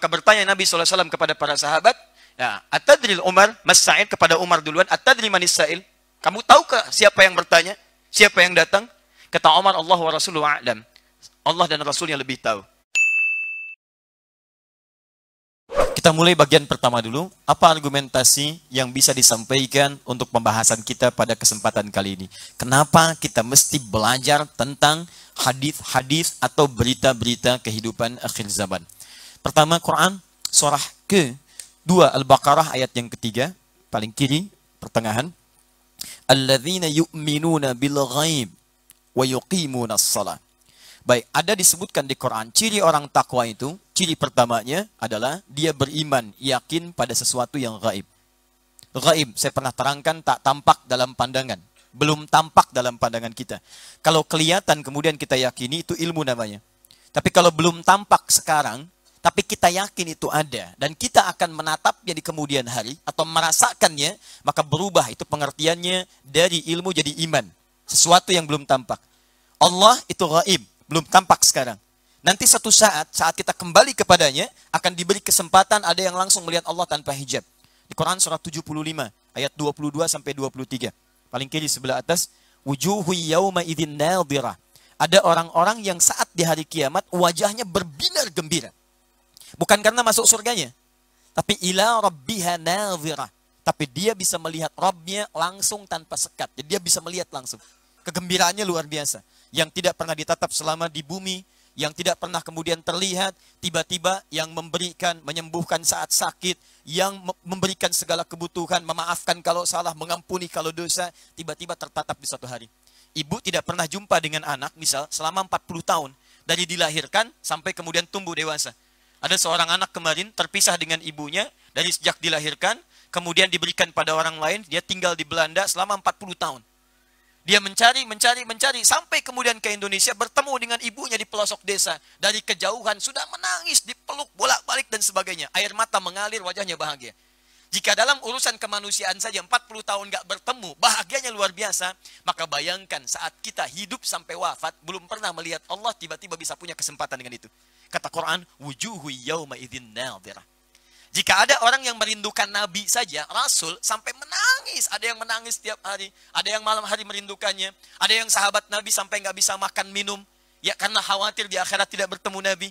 Maka bertanya Nabi SAW kepada para sahabat, ya, Atadril Umar, Mas Sa'id kepada Umar duluan, Atadri Manis Sa'il, kamu tahukah siapa yang bertanya? Siapa yang datang? Kata Umar, Allah wa Rasulullah a'lam. Allah dan Rasulnya lebih tahu. Kita mulai bagian pertama dulu. Apa argumentasi yang bisa disampaikan untuk pembahasan kita pada kesempatan kali ini? Kenapa kita mesti belajar tentang hadis-hadis atau berita-berita kehidupan akhir zaman? Pertama Quran surah ke-2 Al-Baqarah ayat yang ketiga, paling kiri, pertengahan. Alladzina yu'minuna bil ghaib wa yuqimuna shalah. Baik, ada disebutkan di Quran ciri orang takwa itu, ciri pertamanya adalah dia beriman, yakin pada sesuatu yang gaib. Gaib, saya pernah terangkan tak tampak dalam pandangan, belum tampak dalam pandangan kita. Kalau kelihatan kemudian kita yakini itu ilmu namanya. Tapi kalau belum tampak sekarang, tapi kita yakin itu ada dan kita akan menatapnya di kemudian hari atau merasakannya, maka berubah itu pengertiannya dari ilmu jadi iman. Sesuatu yang belum tampak. Allah itu gaib, belum tampak sekarang. Nanti satu saat, saat kita kembali kepadanya, akan diberi kesempatan ada yang langsung melihat Allah tanpa hijab. Di Quran surat 75, ayat 22 sampai 23. Paling kiri sebelah atas, wujuhu yauma idin birah Ada orang-orang yang saat di hari kiamat wajahnya berbinar gembira. Bukan karena masuk surganya. Tapi ila rabbiha nazira. Tapi dia bisa melihat Rabbnya langsung tanpa sekat. Jadi dia bisa melihat langsung. Kegembiraannya luar biasa. Yang tidak pernah ditatap selama di bumi. Yang tidak pernah kemudian terlihat. Tiba-tiba yang memberikan, menyembuhkan saat sakit. Yang memberikan segala kebutuhan. Memaafkan kalau salah, mengampuni kalau dosa. Tiba-tiba tertatap di suatu hari. Ibu tidak pernah jumpa dengan anak misal selama 40 tahun. Dari dilahirkan sampai kemudian tumbuh dewasa. Ada seorang anak kemarin terpisah dengan ibunya dari sejak dilahirkan, kemudian diberikan pada orang lain, dia tinggal di Belanda selama 40 tahun. Dia mencari, mencari, mencari, sampai kemudian ke Indonesia bertemu dengan ibunya di pelosok desa. Dari kejauhan sudah menangis, dipeluk, bolak-balik dan sebagainya. Air mata mengalir, wajahnya bahagia. Jika dalam urusan kemanusiaan saja 40 tahun gak bertemu, bahagianya luar biasa. Maka bayangkan saat kita hidup sampai wafat, belum pernah melihat Allah tiba-tiba bisa punya kesempatan dengan itu. Kata Quran, wujuhu yawma idhin nadhirah. Jika ada orang yang merindukan Nabi saja, Rasul sampai menangis. Ada yang menangis setiap hari, ada yang malam hari merindukannya, ada yang sahabat Nabi sampai nggak bisa makan minum, ya karena khawatir di akhirat tidak bertemu Nabi.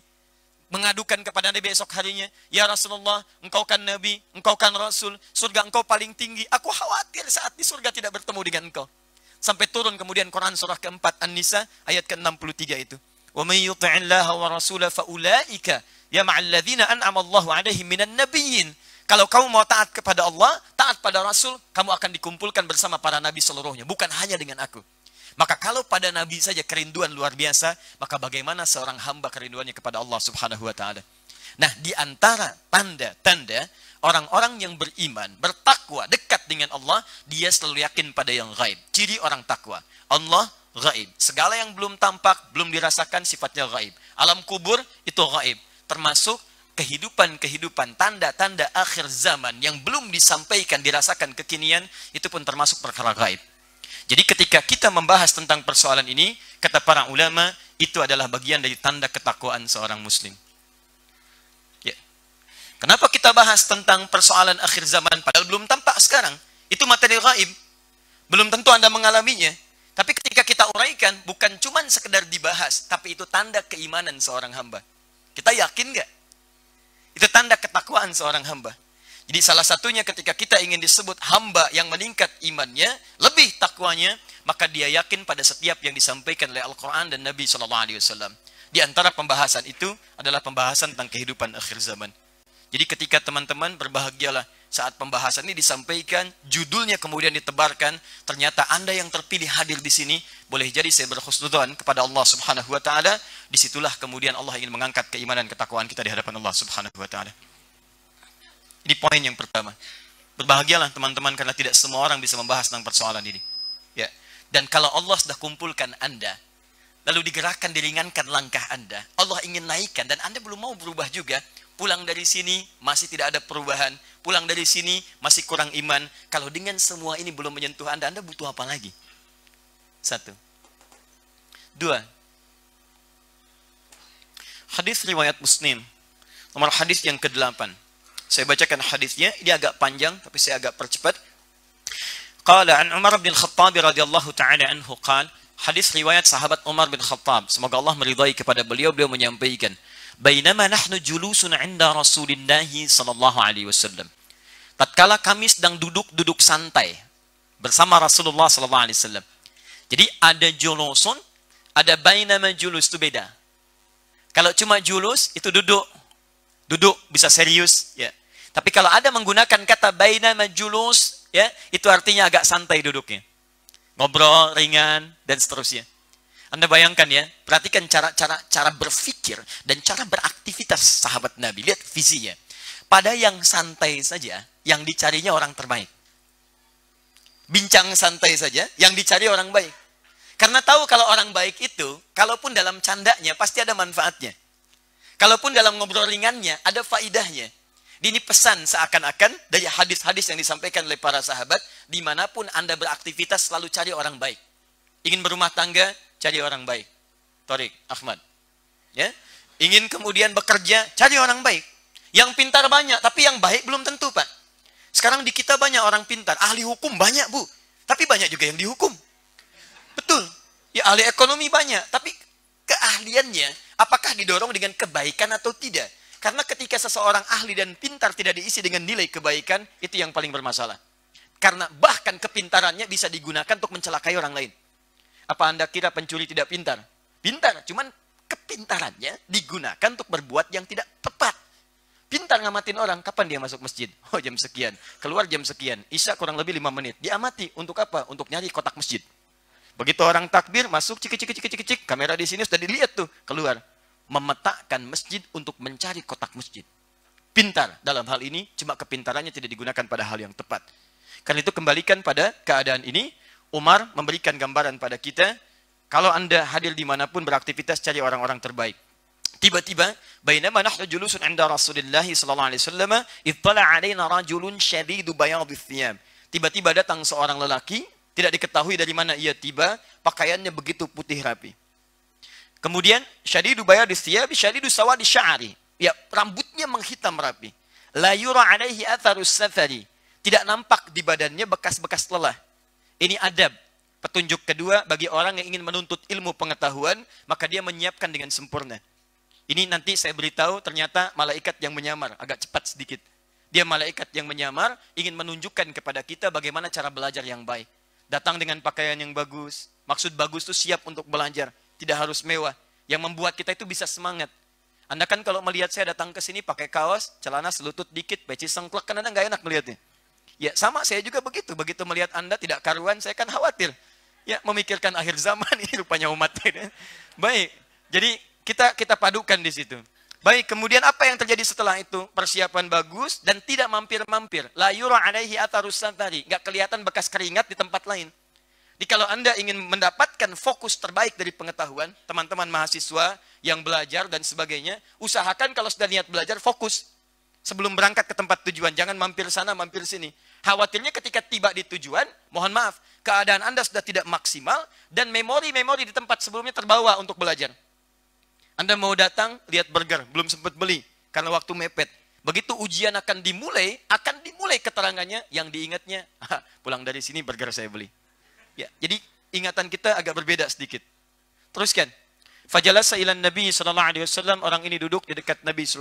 Mengadukan kepada Nabi esok harinya, Ya Rasulullah, engkau kan Nabi, engkau kan Rasul, surga engkau paling tinggi. Aku khawatir saat di surga tidak bertemu dengan engkau. Sampai turun kemudian Quran surah keempat An-Nisa ayat ke-63 itu. ومن يطع الله ورسوله فأولئك ya الذين an'ama الله عليهم من النبيين Kalau kamu mau taat kepada Allah, taat pada Rasul, kamu akan dikumpulkan bersama para nabi seluruhnya, bukan hanya dengan aku. Maka kalau pada nabi saja kerinduan luar biasa, maka bagaimana seorang hamba kerinduannya kepada Allah Subhanahu wa taala? Nah, di antara tanda-tanda orang-orang yang beriman, bertakwa, dekat dengan Allah, dia selalu yakin pada yang gaib. Ciri orang takwa. Allah gaib. Segala yang belum tampak, belum dirasakan sifatnya gaib. Alam kubur itu gaib. Termasuk kehidupan-kehidupan, tanda-tanda akhir zaman yang belum disampaikan, dirasakan kekinian, itu pun termasuk perkara gaib. Jadi ketika kita membahas tentang persoalan ini, kata para ulama, itu adalah bagian dari tanda ketakwaan seorang muslim. Ya. Kenapa kita bahas tentang persoalan akhir zaman padahal belum tampak sekarang? Itu materi gaib. Belum tentu Anda mengalaminya. Ketika kita uraikan, bukan cuman sekedar dibahas, tapi itu tanda keimanan seorang hamba. Kita yakin nggak? Itu tanda ketakwaan seorang hamba. Jadi salah satunya ketika kita ingin disebut hamba yang meningkat imannya, lebih takwanya, maka dia yakin pada setiap yang disampaikan oleh Al-Quran dan Nabi Shallallahu Alaihi Wasallam. Di antara pembahasan itu adalah pembahasan tentang kehidupan akhir zaman. Jadi ketika teman-teman berbahagialah saat pembahasan ini disampaikan, judulnya kemudian ditebarkan, ternyata Anda yang terpilih hadir di sini, boleh jadi saya berkhusnudan kepada Allah Subhanahu wa taala, disitulah kemudian Allah ingin mengangkat keimanan ketakwaan kita di hadapan Allah Subhanahu wa taala. Ini poin yang pertama. Berbahagialah teman-teman karena tidak semua orang bisa membahas tentang persoalan ini. Ya. Dan kalau Allah sudah kumpulkan Anda, lalu digerakkan diringankan langkah Anda, Allah ingin naikkan dan Anda belum mau berubah juga, pulang dari sini masih tidak ada perubahan, pulang dari sini masih kurang iman. Kalau dengan semua ini belum menyentuh Anda, Anda butuh apa lagi? Satu. Dua. Hadis riwayat Muslim. Nomor hadis yang ke-8. Saya bacakan hadisnya, ini agak panjang tapi saya agak percepat. Qala an Umar bin Khattab radhiyallahu taala anhu qala Hadis riwayat sahabat Umar bin Khattab. Semoga Allah meridai kepada beliau. Beliau menyampaikan. Bainama nahnu julusun inda Rasulillah sallallahu alaihi wasallam. Tatkala kami sedang duduk-duduk santai bersama Rasulullah sallallahu alaihi wasallam. Jadi ada julusun, ada bainama julus itu beda. Kalau cuma julus itu duduk. Duduk bisa serius ya. Tapi kalau ada menggunakan kata bainama julus ya, itu artinya agak santai duduknya. Ngobrol ringan dan seterusnya. Anda bayangkan ya, perhatikan cara-cara cara berpikir dan cara beraktivitas sahabat Nabi. Lihat visinya. Pada yang santai saja, yang dicarinya orang terbaik. Bincang santai saja, yang dicari orang baik. Karena tahu kalau orang baik itu, kalaupun dalam candanya pasti ada manfaatnya. Kalaupun dalam ngobrol ringannya ada faidahnya. Ini pesan seakan-akan dari hadis-hadis yang disampaikan oleh para sahabat, dimanapun Anda beraktivitas selalu cari orang baik. Ingin berumah tangga, cari orang baik. Torik, Ahmad. Ya. Ingin kemudian bekerja, cari orang baik. Yang pintar banyak, tapi yang baik belum tentu, Pak. Sekarang di kita banyak orang pintar, ahli hukum banyak, Bu. Tapi banyak juga yang dihukum. Betul. Ya ahli ekonomi banyak, tapi keahliannya apakah didorong dengan kebaikan atau tidak? Karena ketika seseorang ahli dan pintar tidak diisi dengan nilai kebaikan, itu yang paling bermasalah. Karena bahkan kepintarannya bisa digunakan untuk mencelakai orang lain. Apa Anda kira pencuri tidak pintar? Pintar, cuman kepintarannya digunakan untuk berbuat yang tidak tepat. Pintar ngamatin orang, kapan dia masuk masjid? Oh jam sekian, keluar jam sekian, isya kurang lebih lima menit. diamati untuk apa? Untuk nyari kotak masjid. Begitu orang takbir, masuk cik cik cik cik cik, kamera di sini sudah dilihat tuh, keluar. Memetakan masjid untuk mencari kotak masjid. Pintar dalam hal ini, cuma kepintarannya tidak digunakan pada hal yang tepat. Karena itu kembalikan pada keadaan ini, Umar memberikan gambaran pada kita, kalau anda hadir dimanapun beraktivitas cari orang-orang terbaik. Tiba-tiba, bainama nahnu julusun inda Rasulullah sallallahu alaihi wasallam, ittala alaina rajulun syadidu bayadhi thiyab. Tiba-tiba datang seorang lelaki, tidak diketahui dari mana ia tiba, pakaiannya begitu putih rapi. Kemudian syadidu bayadhi thiyab, syadidu sawadi sya'ri. Ya, rambutnya menghitam rapi. La yura alaihi atharus safari. Tidak nampak di badannya bekas-bekas lelah. Ini adab. Petunjuk kedua bagi orang yang ingin menuntut ilmu pengetahuan, maka dia menyiapkan dengan sempurna. Ini nanti saya beritahu ternyata malaikat yang menyamar, agak cepat sedikit. Dia malaikat yang menyamar ingin menunjukkan kepada kita bagaimana cara belajar yang baik. Datang dengan pakaian yang bagus. Maksud bagus itu siap untuk belajar, tidak harus mewah. Yang membuat kita itu bisa semangat. Anda kan kalau melihat saya datang ke sini pakai kaos, celana selutut dikit, peci sengklek, kan Anda nggak enak melihatnya. Ya sama saya juga begitu. Begitu melihat Anda tidak karuan, saya kan khawatir. Ya memikirkan akhir zaman ini rupanya umat ini. Baik, jadi kita kita padukan di situ. Baik, kemudian apa yang terjadi setelah itu? Persiapan bagus dan tidak mampir-mampir. La yura alaihi atarusan tadi. Nggak kelihatan bekas keringat di tempat lain. Jadi kalau Anda ingin mendapatkan fokus terbaik dari pengetahuan, teman-teman mahasiswa yang belajar dan sebagainya, usahakan kalau sudah niat belajar, fokus. Sebelum berangkat ke tempat tujuan, jangan mampir sana, mampir sini. Khawatirnya ketika tiba di tujuan, mohon maaf, keadaan Anda sudah tidak maksimal dan memori-memori di tempat sebelumnya terbawa untuk belajar. Anda mau datang, lihat burger, belum sempat beli karena waktu mepet. Begitu ujian akan dimulai, akan dimulai keterangannya yang diingatnya, pulang dari sini burger saya beli. Ya, jadi ingatan kita agak berbeda sedikit. Teruskan. Fajalasa ilan Nabi saw. orang ini duduk di dekat Nabi saw.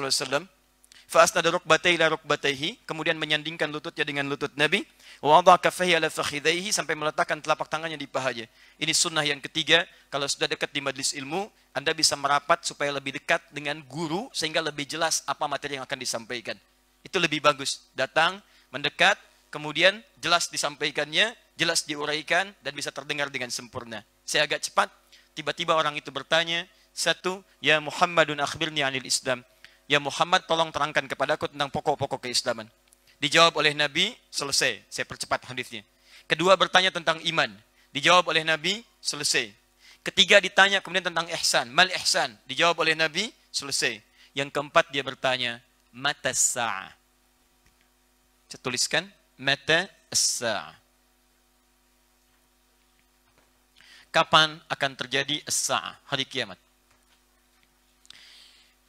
Fa'asnada rukbatai la rukbataihi. Kemudian menyandingkan lututnya dengan lutut Nabi. Wa'adha kafahi ala fakhidahi Sampai meletakkan telapak tangannya di pahanya. Ini sunnah yang ketiga. Kalau sudah dekat di majlis ilmu, Anda bisa merapat supaya lebih dekat dengan guru. Sehingga lebih jelas apa materi yang akan disampaikan. Itu lebih bagus. Datang, mendekat, kemudian jelas disampaikannya, jelas diuraikan, dan bisa terdengar dengan sempurna. Saya agak cepat, tiba-tiba orang itu bertanya, satu, ya Muhammadun akhbirni anil Islam. Ya Muhammad tolong terangkan kepadaku tentang pokok-pokok keislaman. Dijawab oleh Nabi, selesai. Saya percepat hadisnya. Kedua bertanya tentang iman. Dijawab oleh Nabi, selesai. Ketiga ditanya kemudian tentang ihsan. Mal ihsan. Dijawab oleh Nabi, selesai. Yang keempat dia bertanya, mata sa'ah. Saya tuliskan, mata sa'ah. Kapan akan terjadi sa'ah, hari kiamat?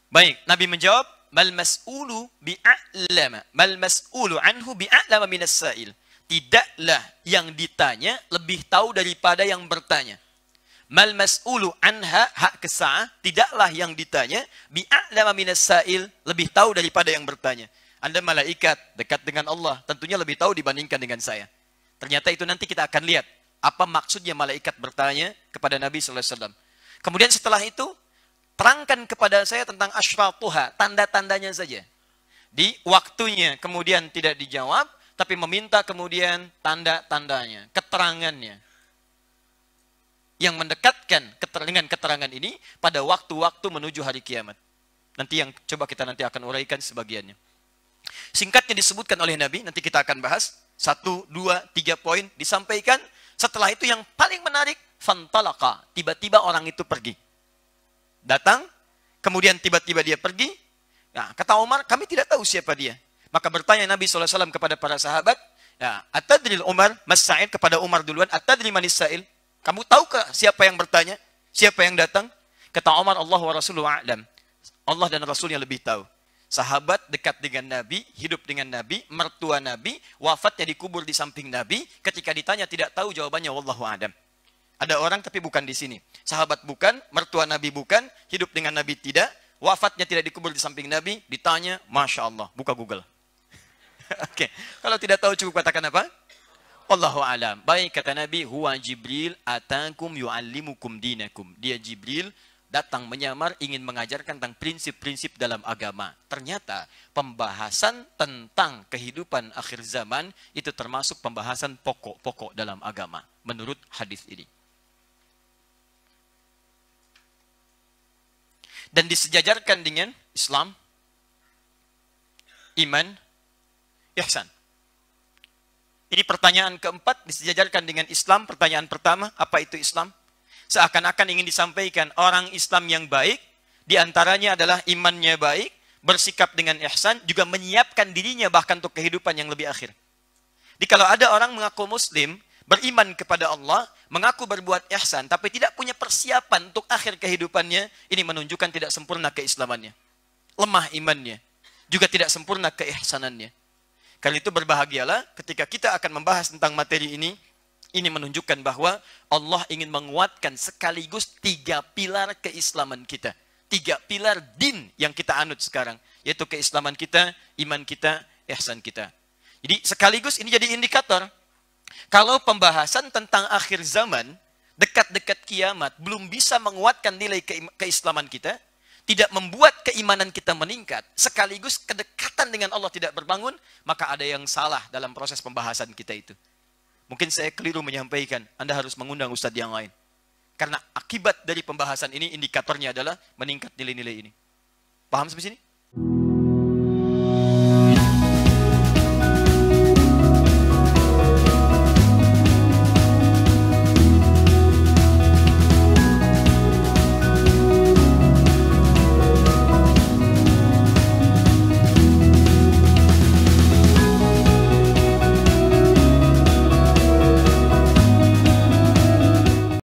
Baik, Nabi menjawab, "Mal mas'ulu bi'alama, mal mas'ulu anhu bi'alama minas sa'il." Tidaklah yang ditanya lebih tahu daripada yang bertanya. Mal mas'ulu anha hak kesah, tidaklah yang ditanya bi'alama minas sa'il lebih tahu daripada yang bertanya. Anda malaikat dekat dengan Allah, tentunya lebih tahu dibandingkan dengan saya. Ternyata itu nanti kita akan lihat apa maksudnya malaikat bertanya kepada Nabi sallallahu alaihi wasallam. Kemudian setelah itu Terangkan kepada saya tentang asfal tuha, tanda-tandanya saja. Di waktunya kemudian tidak dijawab, tapi meminta kemudian tanda-tandanya, keterangannya. Yang mendekatkan dengan keterangan ini pada waktu-waktu menuju hari kiamat. Nanti yang coba kita nanti akan uraikan sebagiannya. Singkatnya disebutkan oleh Nabi, nanti kita akan bahas. Satu, dua, tiga poin disampaikan. Setelah itu yang paling menarik, fantalaka. Tiba-tiba orang itu pergi datang, kemudian tiba-tiba dia pergi. Nah, kata Umar, kami tidak tahu siapa dia. Maka bertanya Nabi SAW kepada para sahabat, ya, Atadril Umar, Mas Sa'id kepada Umar duluan, Atadril Manis Sa'il, kamu tahukah siapa yang bertanya? Siapa yang datang? Kata Umar, Allah wa Rasulullah a'lam. Allah dan Rasulnya lebih tahu. Sahabat dekat dengan Nabi, hidup dengan Nabi, mertua Nabi, wafatnya dikubur di samping Nabi. Ketika ditanya tidak tahu jawabannya, Wallahu a'lam. Ada orang tapi bukan di sini. Sahabat bukan, mertua Nabi bukan, hidup dengan Nabi tidak, wafatnya tidak dikubur di samping Nabi, ditanya, Masya Allah, buka Google. Oke, okay. kalau tidak tahu cukup katakan apa? Allahu alam. Baik kata Nabi, huwa Jibril atakum yuallimukum dinakum. Dia Jibril datang menyamar ingin mengajarkan tentang prinsip-prinsip dalam agama. Ternyata pembahasan tentang kehidupan akhir zaman itu termasuk pembahasan pokok-pokok dalam agama menurut hadis ini. dan disejajarkan dengan Islam, iman, ihsan. Ini pertanyaan keempat disejajarkan dengan Islam. Pertanyaan pertama, apa itu Islam? Seakan-akan ingin disampaikan orang Islam yang baik, diantaranya adalah imannya baik, bersikap dengan ihsan, juga menyiapkan dirinya bahkan untuk kehidupan yang lebih akhir. Jadi kalau ada orang mengaku muslim, beriman kepada Allah, mengaku berbuat ihsan, tapi tidak punya persiapan untuk akhir kehidupannya, ini menunjukkan tidak sempurna keislamannya. Lemah imannya. Juga tidak sempurna keihsanannya. Kali itu berbahagialah ketika kita akan membahas tentang materi ini, ini menunjukkan bahwa Allah ingin menguatkan sekaligus tiga pilar keislaman kita. Tiga pilar din yang kita anut sekarang. Yaitu keislaman kita, iman kita, ihsan kita. Jadi sekaligus ini jadi indikator kalau pembahasan tentang akhir zaman, dekat-dekat kiamat, belum bisa menguatkan nilai ke keislaman kita, tidak membuat keimanan kita meningkat, sekaligus kedekatan dengan Allah tidak berbangun, maka ada yang salah dalam proses pembahasan kita itu. Mungkin saya keliru menyampaikan, Anda harus mengundang ustadz yang lain. Karena akibat dari pembahasan ini, indikatornya adalah meningkat nilai-nilai ini. Paham sampai sini?